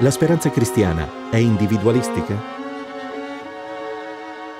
La speranza cristiana è individualistica?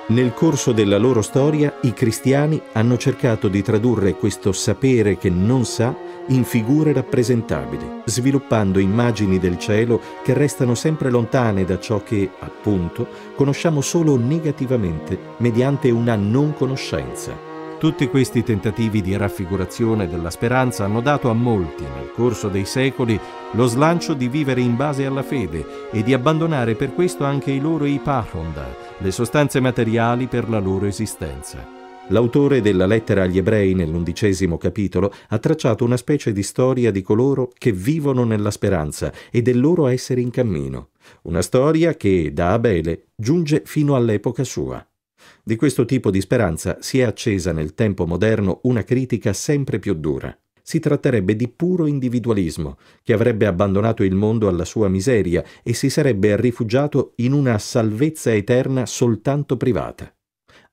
Nel corso della loro storia i cristiani hanno cercato di tradurre questo sapere che non sa in figure rappresentabili, sviluppando immagini del cielo che restano sempre lontane da ciò che, appunto, conosciamo solo negativamente mediante una non conoscenza tutti questi tentativi di raffigurazione della speranza hanno dato a molti, nel corso dei secoli, lo slancio di vivere in base alla fede e di abbandonare per questo anche i loro ipahonda, le sostanze materiali per la loro esistenza. L'autore della lettera agli ebrei nell'undicesimo capitolo ha tracciato una specie di storia di coloro che vivono nella speranza e del loro essere in cammino, una storia che da Abele giunge fino all'epoca sua. Di questo tipo di speranza si è accesa nel tempo moderno una critica sempre più dura. Si tratterebbe di puro individualismo, che avrebbe abbandonato il mondo alla sua miseria e si sarebbe rifugiato in una salvezza eterna soltanto privata.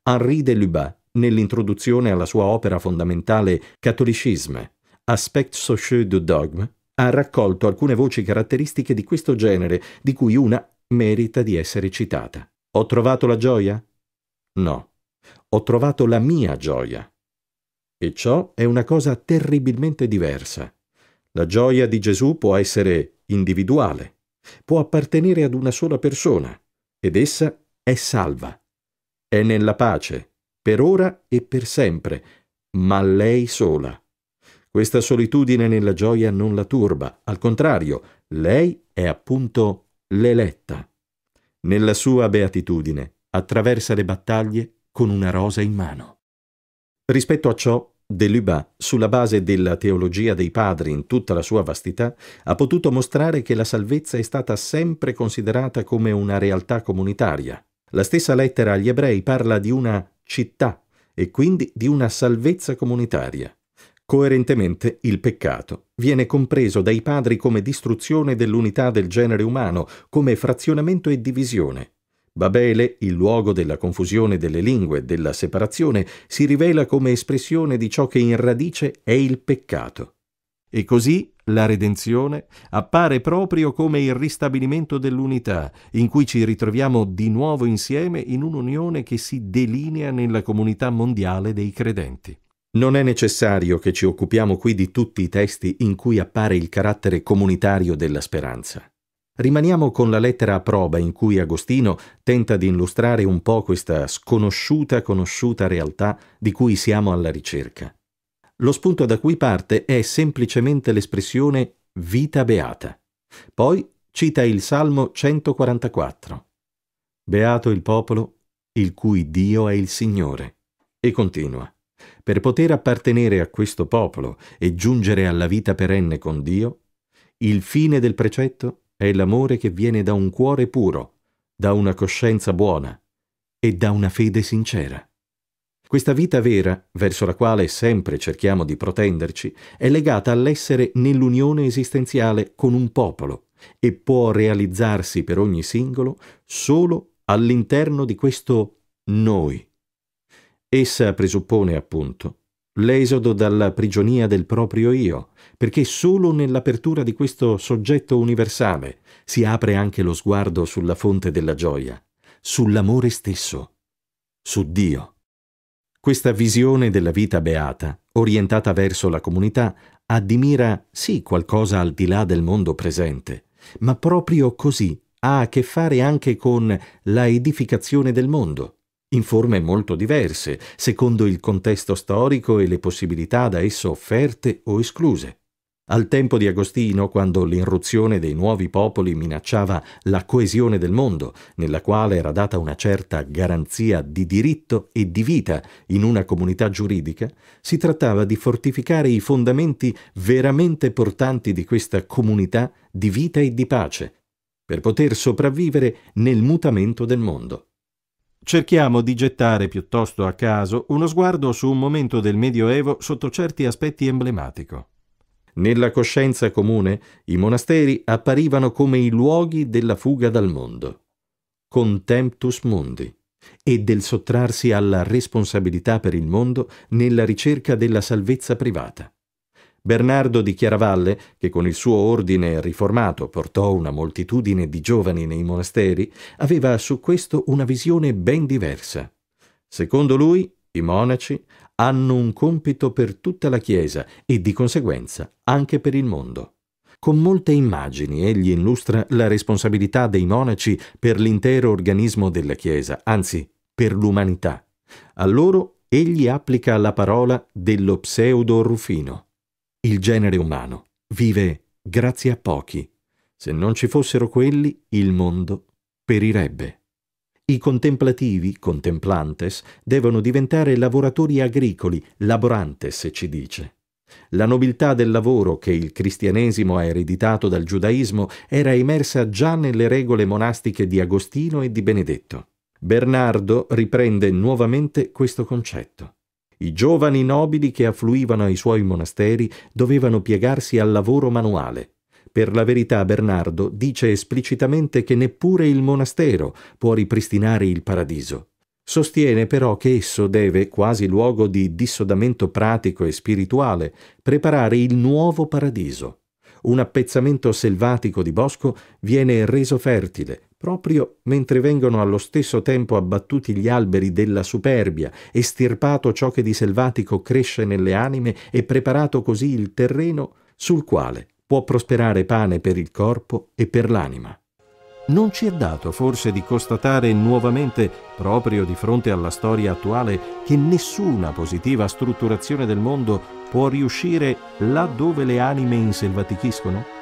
Henri de Lubat, nell'introduzione alla sua opera fondamentale Cattolicisme, Aspect sociaux du dogme, ha raccolto alcune voci caratteristiche di questo genere, di cui una merita di essere citata. Ho trovato la gioia? No, ho trovato la mia gioia. E ciò è una cosa terribilmente diversa. La gioia di Gesù può essere individuale, può appartenere ad una sola persona, ed essa è salva. È nella pace, per ora e per sempre, ma lei sola. Questa solitudine nella gioia non la turba, al contrario, lei è appunto l'eletta. Nella sua beatitudine attraversa le battaglie con una rosa in mano. Rispetto a ciò, Deluba, sulla base della teologia dei padri in tutta la sua vastità, ha potuto mostrare che la salvezza è stata sempre considerata come una realtà comunitaria. La stessa lettera agli ebrei parla di una città e quindi di una salvezza comunitaria. Coerentemente, il peccato viene compreso dai padri come distruzione dell'unità del genere umano, come frazionamento e divisione, Babele, il luogo della confusione delle lingue, della separazione, si rivela come espressione di ciò che in radice è il peccato. E così la redenzione appare proprio come il ristabilimento dell'unità, in cui ci ritroviamo di nuovo insieme in un'unione che si delinea nella comunità mondiale dei credenti. Non è necessario che ci occupiamo qui di tutti i testi in cui appare il carattere comunitario della speranza. Rimaniamo con la lettera a prova in cui Agostino tenta di illustrare un po' questa sconosciuta conosciuta realtà di cui siamo alla ricerca. Lo spunto da cui parte è semplicemente l'espressione vita beata. Poi cita il Salmo 144. Beato il popolo il cui Dio è il Signore. E continua. Per poter appartenere a questo popolo e giungere alla vita perenne con Dio, il fine del precetto è è l'amore che viene da un cuore puro, da una coscienza buona e da una fede sincera. Questa vita vera, verso la quale sempre cerchiamo di protenderci, è legata all'essere nell'unione esistenziale con un popolo e può realizzarsi per ogni singolo solo all'interno di questo noi. Essa presuppone appunto l'esodo dalla prigionia del proprio io, perché solo nell'apertura di questo soggetto universale si apre anche lo sguardo sulla fonte della gioia, sull'amore stesso, su Dio. Questa visione della vita beata, orientata verso la comunità, ha sì qualcosa al di là del mondo presente, ma proprio così ha a che fare anche con la edificazione del mondo, in forme molto diverse, secondo il contesto storico e le possibilità da esso offerte o escluse. Al tempo di Agostino, quando l'irruzione dei nuovi popoli minacciava la coesione del mondo, nella quale era data una certa garanzia di diritto e di vita in una comunità giuridica, si trattava di fortificare i fondamenti veramente portanti di questa comunità di vita e di pace, per poter sopravvivere nel mutamento del mondo. Cerchiamo di gettare piuttosto a caso uno sguardo su un momento del Medioevo sotto certi aspetti emblematico. Nella coscienza comune i monasteri apparivano come i luoghi della fuga dal mondo, contemptus mundi, e del sottrarsi alla responsabilità per il mondo nella ricerca della salvezza privata. Bernardo di Chiaravalle, che con il suo ordine riformato portò una moltitudine di giovani nei monasteri, aveva su questo una visione ben diversa. Secondo lui, i monaci hanno un compito per tutta la Chiesa e di conseguenza anche per il mondo. Con molte immagini egli illustra la responsabilità dei monaci per l'intero organismo della Chiesa, anzi per l'umanità. A loro egli applica la parola dello pseudo Rufino. Il genere umano vive grazie a pochi. Se non ci fossero quelli, il mondo perirebbe. I contemplativi, contemplantes, devono diventare lavoratori agricoli, laborantes, ci dice. La nobiltà del lavoro che il cristianesimo ha ereditato dal giudaismo era emersa già nelle regole monastiche di Agostino e di Benedetto. Bernardo riprende nuovamente questo concetto. I giovani nobili che affluivano ai suoi monasteri dovevano piegarsi al lavoro manuale. Per la verità Bernardo dice esplicitamente che neppure il monastero può ripristinare il paradiso. Sostiene però che esso deve, quasi luogo di dissodamento pratico e spirituale, preparare il nuovo paradiso. Un appezzamento selvatico di bosco viene reso fertile proprio mentre vengono allo stesso tempo abbattuti gli alberi della superbia, estirpato ciò che di selvatico cresce nelle anime e preparato così il terreno sul quale può prosperare pane per il corpo e per l'anima. Non ci è dato forse di constatare nuovamente, proprio di fronte alla storia attuale, che nessuna positiva strutturazione del mondo può riuscire là dove le anime inselvatichiscono?